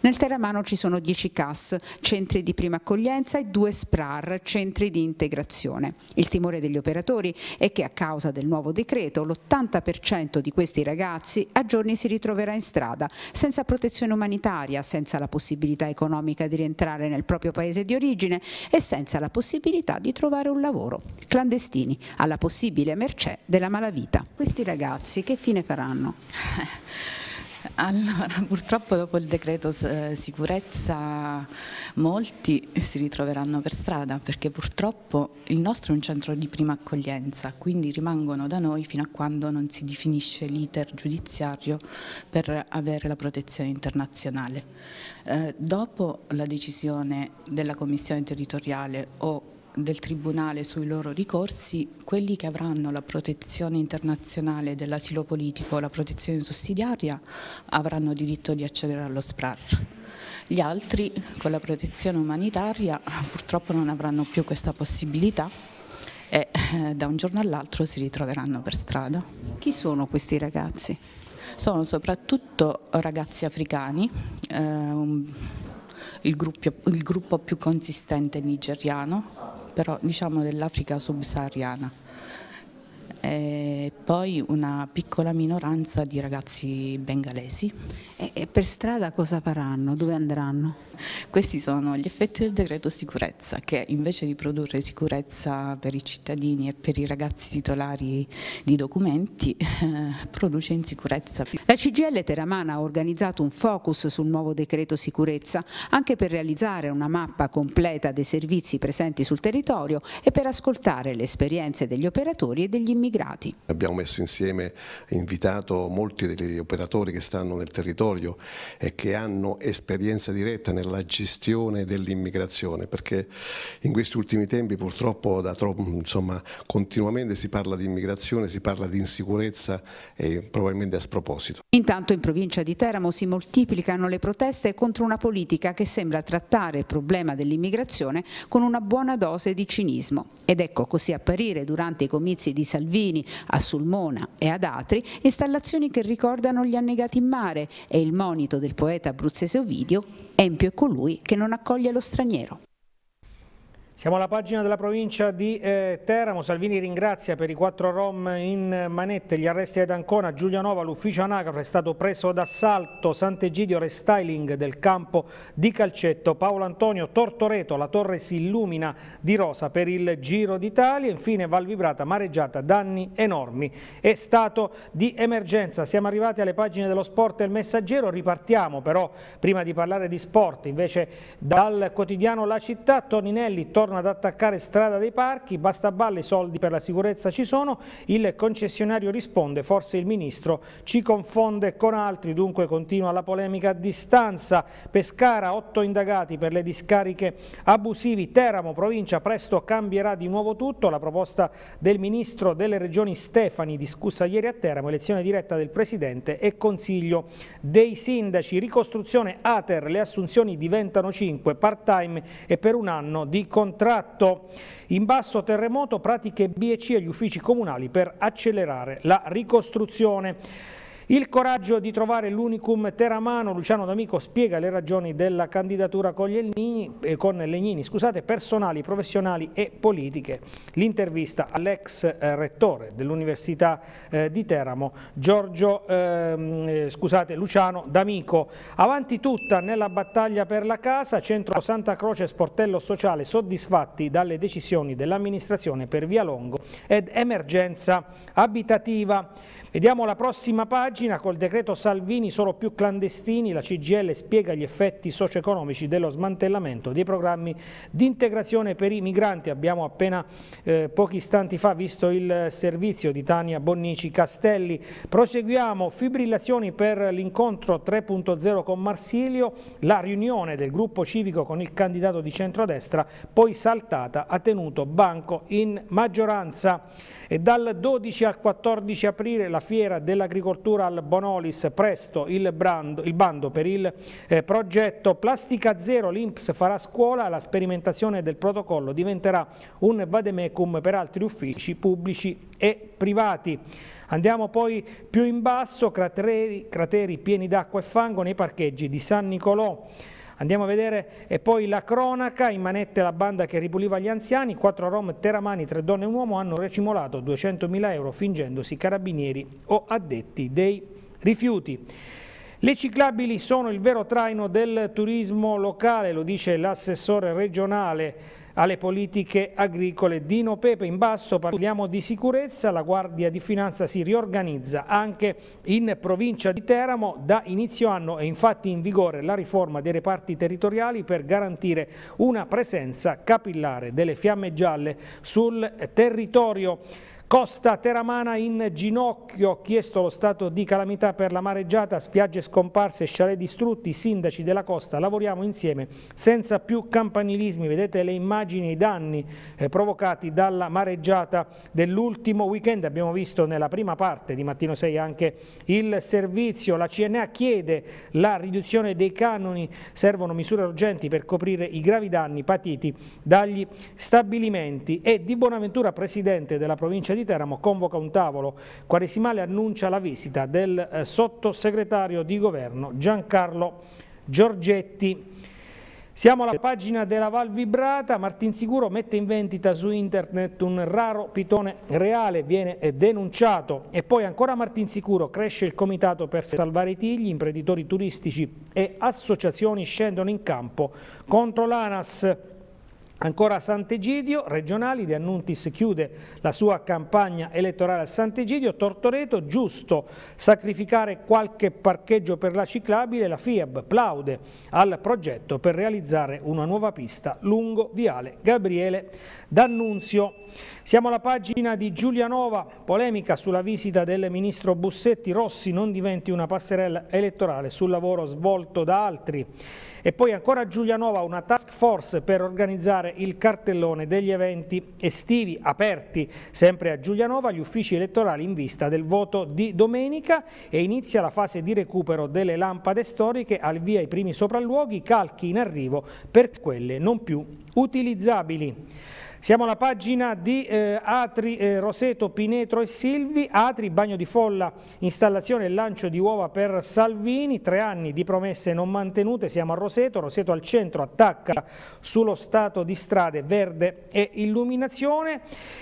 Nel Teramano ci sono 10 CAS, centri di prima accoglienza e 2 SPRAR, centri di integrazione. Il timore degli operatori è che a causa del nuovo decreto l'80% di questi ragazzi a giorni si ritroverà in strada, senza protezione umanitaria, senza la possibilità economica di rientrare nel proprio paese di origine e senza la possibilità di trovare un lavoro, clandestini, alla possibile mercè della malavita. Questi ragazzi che fine faranno? [LAUGHS] [LAUGHS] Allora, purtroppo dopo il decreto eh, sicurezza molti si ritroveranno per strada perché purtroppo il nostro è un centro di prima accoglienza, quindi rimangono da noi fino a quando non si definisce l'iter giudiziario per avere la protezione internazionale. Eh, dopo la decisione della Commissione territoriale o del Tribunale sui loro ricorsi, quelli che avranno la protezione internazionale dell'asilo politico o la protezione sussidiaria avranno diritto di accedere allo SPRAR. Gli altri con la protezione umanitaria purtroppo non avranno più questa possibilità e eh, da un giorno all'altro si ritroveranno per strada. Chi sono questi ragazzi? Sono soprattutto ragazzi africani, eh, il gruppo, il gruppo più consistente nigeriano, però diciamo dell'Africa subsahariana e eh, poi una piccola minoranza di ragazzi bengalesi. E, e per strada cosa faranno? Dove andranno? Questi sono gli effetti del decreto sicurezza che invece di produrre sicurezza per i cittadini e per i ragazzi titolari di documenti [LAUGHS] produce insicurezza. La CGL Teramana ha organizzato un focus sul nuovo decreto sicurezza anche per realizzare una mappa completa dei servizi presenti sul territorio e per ascoltare le esperienze degli operatori e degli immigrati immigrati. Abbiamo messo insieme, invitato molti degli operatori che stanno nel territorio e che hanno esperienza diretta nella gestione dell'immigrazione, perché in questi ultimi tempi purtroppo troppo, insomma, continuamente si parla di immigrazione, si parla di insicurezza e probabilmente a sproposito. Intanto in provincia di Teramo si moltiplicano le proteste contro una politica che sembra trattare il problema dell'immigrazione con una buona dose di cinismo. Ed ecco così apparire durante i comizi di Salvini Salvini, a Sulmona e ad Atri, installazioni che ricordano gli annegati in mare e il monito del poeta abruzzese Ovidio, Empio è colui che non accoglie lo straniero. Siamo alla pagina della provincia di eh, Teramo, Salvini ringrazia per i quattro rom in manette, gli arresti ad Ancona, Nova, l'ufficio anagrafe è stato preso d'assalto, Sant'Egidio restyling del campo di calcetto, Paolo Antonio Tortoreto, la torre si illumina di rosa per il Giro d'Italia, infine Valvibrata mareggiata, danni enormi è stato di emergenza. Siamo arrivati alle pagine dello sport e il messaggero, ripartiamo però prima di parlare di sport, invece dal quotidiano La Città, Toninelli torna torna ad attaccare strada dei parchi, basta balle, i soldi per la sicurezza ci sono, il concessionario risponde, forse il ministro ci confonde con altri, dunque continua la polemica a distanza, Pescara, otto indagati per le discariche abusivi, Teramo, provincia, presto cambierà di nuovo tutto, la proposta del ministro delle regioni Stefani, discussa ieri a Teramo, elezione diretta del presidente e consiglio dei sindaci, ricostruzione Ater, le assunzioni diventano 5, part time e per un anno di contratto sottratto. In basso terremoto pratiche B e C agli uffici comunali per accelerare la ricostruzione. Il coraggio di trovare l'unicum teramano, Luciano D'Amico spiega le ragioni della candidatura con, Legnini, eh, con Legnini scusate, personali, professionali e politiche. L'intervista all'ex eh, rettore dell'Università eh, di Teramo, Giorgio, ehm, eh, scusate, Luciano D'Amico. Avanti tutta nella battaglia per la casa, Centro Santa Croce Sportello Sociale soddisfatti dalle decisioni dell'amministrazione per Via Longo ed emergenza abitativa. Vediamo la prossima pagina, col decreto Salvini solo più clandestini, la CGL spiega gli effetti socio-economici dello smantellamento dei programmi di integrazione per i migranti. Abbiamo appena eh, pochi istanti fa visto il servizio di Tania Bonnici Castelli. Proseguiamo, fibrillazioni per l'incontro 3.0 con Marsilio, la riunione del gruppo civico con il candidato di centrodestra, poi saltata, ha tenuto banco in maggioranza e dal 12 al 14 aprile la fiera dell'agricoltura al Bonolis, presto il, brando, il bando per il eh, progetto Plastica Zero, l'Inps farà scuola, la sperimentazione del protocollo diventerà un vademecum per altri uffici pubblici e privati. Andiamo poi più in basso, crateri, crateri pieni d'acqua e fango nei parcheggi di San Nicolò. Andiamo a vedere, e poi la cronaca, in manette la banda che ripuliva gli anziani, quattro rom teramani, tre donne e un uomo hanno recimolato 200.000 euro fingendosi carabinieri o addetti dei rifiuti. Le ciclabili sono il vero traino del turismo locale, lo dice l'assessore regionale alle politiche agricole. Dino Pepe in basso, parliamo di sicurezza, la Guardia di Finanza si riorganizza anche in provincia di Teramo, da inizio anno è infatti in vigore la riforma dei reparti territoriali per garantire una presenza capillare delle fiamme gialle sul territorio. Costa Teramana in ginocchio, chiesto lo stato di calamità per la mareggiata, spiagge scomparse, chalet distrutti, sindaci della costa, lavoriamo insieme senza più campanilismi, vedete le immagini, i danni eh, provocati dalla mareggiata dell'ultimo weekend, abbiamo visto nella prima parte di Mattino 6 anche il servizio, la CNA chiede la riduzione dei canoni, servono misure urgenti per coprire i gravi danni patiti dagli stabilimenti e di Bonaventura, presidente della provincia di di Teramo convoca un tavolo. Quaresimale annuncia la visita del eh, sottosegretario di governo Giancarlo Giorgetti. Siamo alla pagina della Val Vibrata, Martin Sicuro mette in vendita su internet un raro pitone reale, viene eh, denunciato e poi ancora Martin Sicuro cresce il comitato per salvare i tigli, imprenditori turistici e associazioni scendono in campo contro l'ANAS. Ancora Sant'Egidio, regionali, De Annuntis chiude la sua campagna elettorale a Sant'Egidio, Tortoreto, giusto sacrificare qualche parcheggio per la ciclabile, la FIAB plaude al progetto per realizzare una nuova pista lungo Viale Gabriele D'Annunzio. Siamo alla pagina di Giulianova, polemica sulla visita del ministro Bussetti, Rossi non diventi una passerella elettorale sul lavoro svolto da altri. E poi ancora Giulianova, una task force per organizzare completare il cartellone degli eventi estivi aperti sempre a Giulianova, gli uffici elettorali in vista del voto di domenica e inizia la fase di recupero delle lampade storiche al via i primi sopralluoghi, calchi in arrivo per quelle non più utilizzabili. Siamo alla pagina di eh, Atri, eh, Roseto, Pinetro e Silvi. Atri, bagno di folla, installazione e lancio di uova per Salvini. Tre anni di promesse non mantenute. Siamo a Roseto. Roseto al centro attacca sullo stato di strade verde e illuminazione.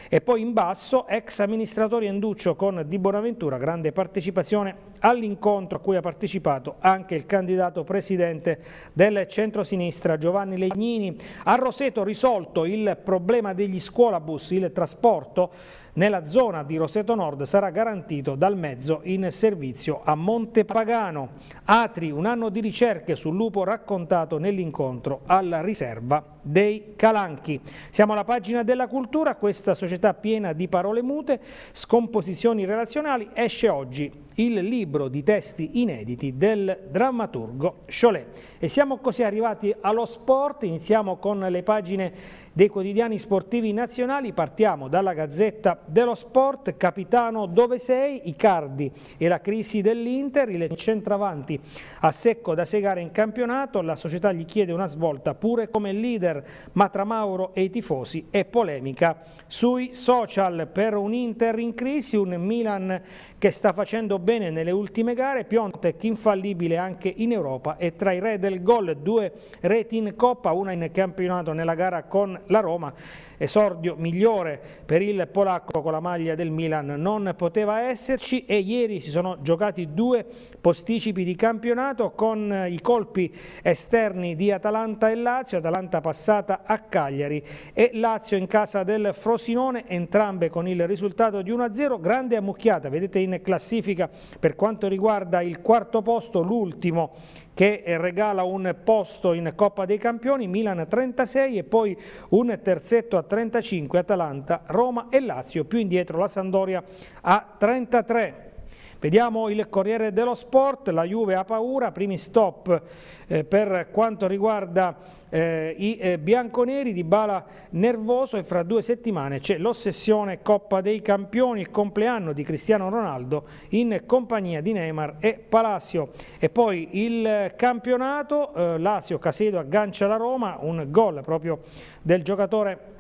E poi in basso, ex amministratore Enduccio con Di Bonaventura. Grande partecipazione all'incontro a cui ha partecipato anche il candidato presidente del centro-sinistra Giovanni Legnini. A Roseto risolto il problema sistema degli scuolabus, il trasporto nella zona di Roseto Nord sarà garantito dal mezzo in servizio a Montepagano. Atri, un anno di ricerche sul lupo raccontato nell'incontro alla riserva dei Calanchi. Siamo alla pagina della cultura, questa società piena di parole mute, scomposizioni relazionali, esce oggi il libro di testi inediti del drammaturgo Cholet. E siamo così arrivati allo sport, iniziamo con le pagine dei quotidiani sportivi nazionali. Partiamo dalla Gazzetta dello Sport, capitano dove sei, Icardi e la crisi dell'Inter, il centravanti a secco da segare in campionato, la società gli chiede una svolta pure come leader, ma tra Mauro e i tifosi è polemica sui social per un Inter in crisi, un Milan che sta facendo bene nelle ultime gare, Piontek infallibile anche in Europa e tra i re del gol, due reti in Coppa, una in campionato nella gara con la Roma esordio migliore per il polacco con la maglia del Milan non poteva esserci e ieri si sono giocati due posticipi di campionato con eh, i colpi esterni di Atalanta e Lazio, Atalanta passata a Cagliari e Lazio in casa del Frosinone, entrambe con il risultato di 1-0, grande ammucchiata, vedete in classifica per quanto riguarda il quarto posto, l'ultimo che eh, regala un posto in Coppa dei Campioni, Milan 36 e poi un terzetto a 35 Atalanta, Roma e Lazio, più indietro la Sandoria a 33. Vediamo il Corriere dello Sport, la Juve ha paura, primi stop eh, per quanto riguarda eh, i eh, bianconeri di Bala nervoso e fra due settimane c'è l'ossessione Coppa dei Campioni, il compleanno di Cristiano Ronaldo in compagnia di Neymar e Palacio. E poi il campionato, Lazio Casedo aggancia la Roma, un gol proprio del giocatore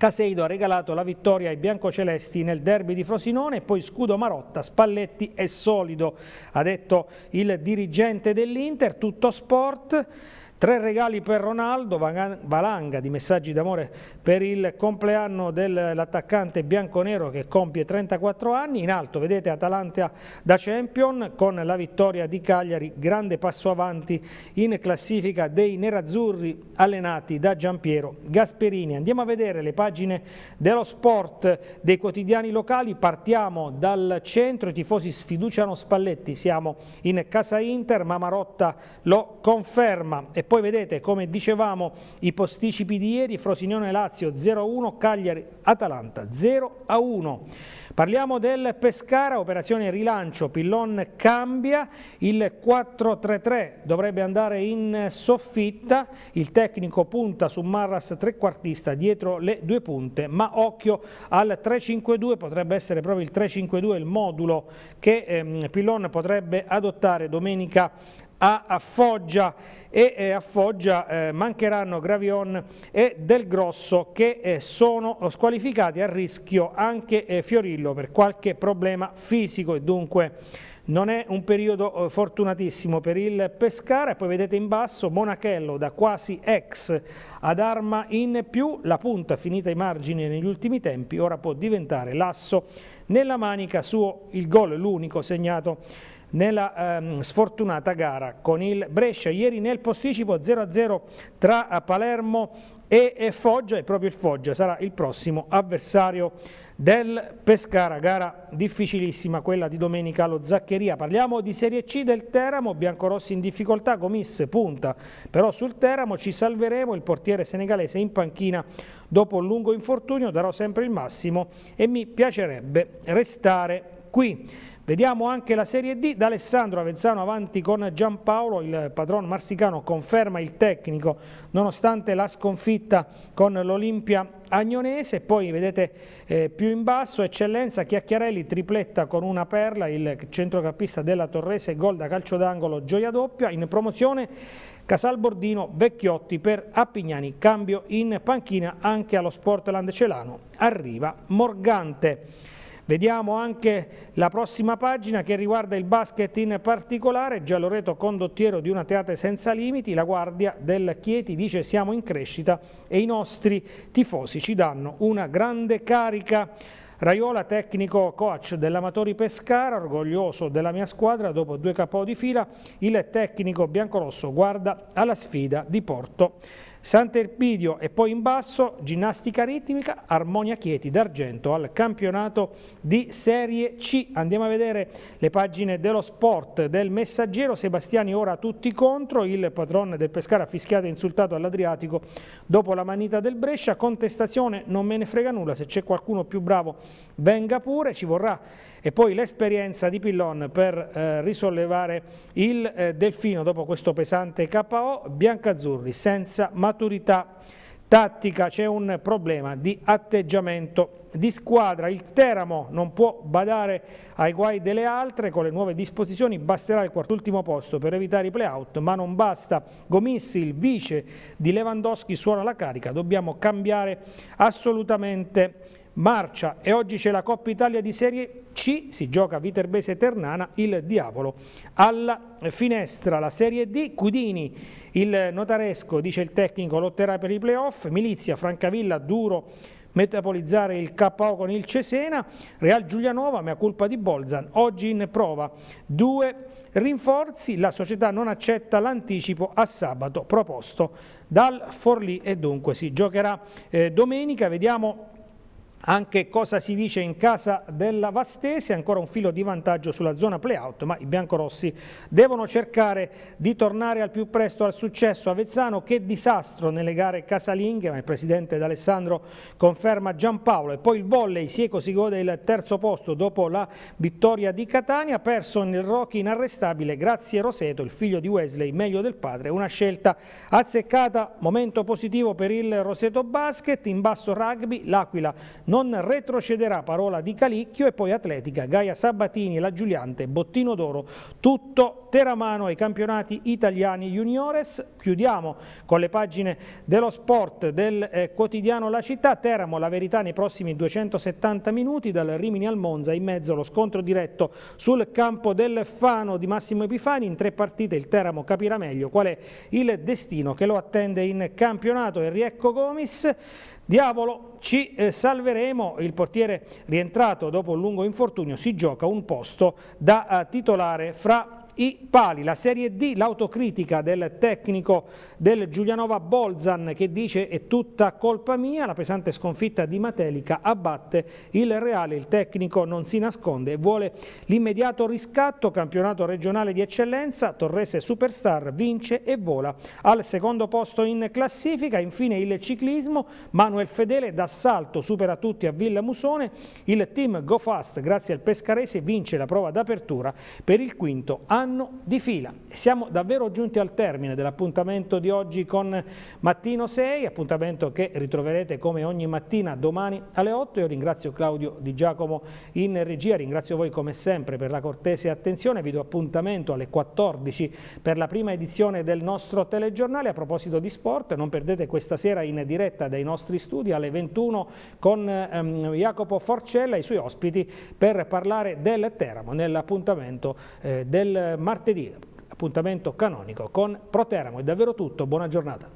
Caseido ha regalato la vittoria ai biancocelesti nel derby di Frosinone e poi scudo Marotta, Spalletti è solido, ha detto il dirigente dell'Inter, tutto sport. Tre regali per Ronaldo, valanga di messaggi d'amore per il compleanno dell'attaccante bianconero che compie 34 anni. In alto vedete Atalanta da Champion con la vittoria di Cagliari, grande passo avanti in classifica dei nerazzurri allenati da Giampiero Gasperini. Andiamo a vedere le pagine dello sport dei quotidiani locali. Partiamo dal centro, i tifosi sfiduciano Spalletti, siamo in casa Inter, Mamarotta lo conferma. E poi vedete, come dicevamo, i posticipi di ieri, Frosinone-Lazio 0-1, Cagliari-Atalanta 0-1. Parliamo del Pescara, operazione rilancio, Pillon cambia, il 4-3-3 dovrebbe andare in soffitta, il tecnico punta su Marras trequartista dietro le due punte, ma occhio al 3-5-2, potrebbe essere proprio il 3-5-2 il modulo che ehm, Pillon potrebbe adottare domenica a, Foggia e eh, a Foggia eh, mancheranno Gravion e Del Grosso che eh, sono squalificati a rischio anche Fiorillo per qualche problema fisico e dunque non è un periodo fortunatissimo per il Pescara, poi vedete in basso Monachello da quasi ex ad arma in più, la punta finita ai margini negli ultimi tempi, ora può diventare l'asso nella manica suo il gol, l'unico segnato nella ehm, sfortunata gara con il Brescia. Ieri nel posticipo 0-0 tra eh, Palermo e Foggia e proprio il Foggia sarà il prossimo avversario del Pescara, gara difficilissima quella di domenica allo Zaccheria. Parliamo di Serie C del Teramo, Biancorossi in difficoltà, Gomis punta, però sul Teramo ci salveremo, il portiere senegalese in panchina dopo un lungo infortunio, darò sempre il massimo e mi piacerebbe restare qui. Vediamo anche la Serie D, D'Alessandro Avezzano avanti con Giampaolo, il padron marsicano conferma il tecnico nonostante la sconfitta con l'Olimpia Agnonese, poi vedete eh, più in basso Eccellenza Chiacchiarelli tripletta con una perla, il centrocampista della Torrese, gol da calcio d'angolo, gioia doppia, in promozione Casal Bordino, Vecchiotti per Appignani, cambio in panchina anche allo Sportland Celano, arriva Morgante. Vediamo anche la prossima pagina che riguarda il basket in particolare, Gialloreto condottiero di una teate senza limiti, la guardia del Chieti dice siamo in crescita e i nostri tifosi ci danno una grande carica. Raiola, tecnico coach dell'Amatori Pescara, orgoglioso della mia squadra, dopo due capo di fila, il tecnico biancorosso guarda alla sfida di Porto Sant'Erpidio e poi in basso ginnastica ritmica, Armonia Chieti d'argento al campionato di Serie C. Andiamo a vedere le pagine dello sport del messaggero. Sebastiani ora tutti contro, il padrone del Pescara fischiato e insultato all'Adriatico dopo la manita del Brescia. Contestazione non me ne frega nulla, se c'è qualcuno più bravo venga pure, ci vorrà e poi l'esperienza di Pillon per eh, risollevare il eh, Delfino dopo questo pesante KO, Biancazzurri senza maturità tattica, c'è un problema di atteggiamento di squadra. Il Teramo non può badare ai guai delle altre, con le nuove disposizioni basterà il quartultimo posto per evitare i playout, ma non basta. Gomissi, il vice di Lewandowski, suona la carica, dobbiamo cambiare assolutamente marcia e oggi c'è la Coppa Italia di Serie C, si gioca Viterbese Ternana, il diavolo. Alla finestra la Serie D, Cudini, il notaresco, dice il tecnico, lotterà per i playoff, Milizia, Francavilla, Duro, metabolizzare il KO con il Cesena, Real Giulianova, mea culpa di Bolzan, oggi in prova due rinforzi, la società non accetta l'anticipo a sabato proposto dal Forlì e dunque si giocherà eh, domenica, vediamo anche cosa si dice in casa della Vastese, ancora un filo di vantaggio sulla zona playout, ma i biancorossi devono cercare di tornare al più presto al successo. Avezzano che disastro nelle gare casalinghe, ma il presidente D'Alessandro conferma Giampaolo. E poi il volley, Sieco si gode il terzo posto dopo la vittoria di Catania, perso nel Rocky inarrestabile grazie Roseto, il figlio di Wesley, meglio del padre. Una scelta azzeccata, momento positivo per il Roseto Basket, in basso rugby, l'Aquila non retrocederà parola di Calicchio e poi Atletica, Gaia Sabatini, la Giuliante, Bottino d'Oro, tutto Teramano ai campionati italiani juniores. Chiudiamo con le pagine dello sport del eh, quotidiano La Città. Teramo, la verità nei prossimi 270 minuti dal Rimini al Monza. In mezzo allo scontro diretto sul campo del Fano di Massimo Epifani. In tre partite il Teramo capirà meglio qual è il destino che lo attende in campionato. Enrico Gomis Diavolo, ci eh, salveremo, il portiere rientrato dopo un lungo infortunio si gioca un posto da eh, titolare fra i pali, la serie D, l'autocritica del tecnico del Giulianova Bolzan che dice è tutta colpa mia, la pesante sconfitta di Matelica abbatte il Reale, il tecnico non si nasconde e vuole l'immediato riscatto, campionato regionale di eccellenza, Torrese Superstar vince e vola al secondo posto in classifica, infine il ciclismo, Manuel Fedele d'assalto supera tutti a Villa Musone, il team GoFast grazie al Pescarese vince la prova d'apertura per il quinto anno anno di fila. Siamo davvero giunti al termine dell'appuntamento di oggi con Mattino 6, appuntamento che ritroverete come ogni mattina domani alle 8. Io ringrazio Claudio Di Giacomo in regia, ringrazio voi come sempre per la cortese attenzione, vi do appuntamento alle 14 per la prima edizione del nostro telegiornale. A proposito di sport, non perdete questa sera in diretta dai nostri studi alle 21 con ehm, Jacopo Forcella e i suoi ospiti per parlare del Teramo nell'appuntamento eh, del martedì, appuntamento canonico con Proteramo. È davvero tutto, buona giornata.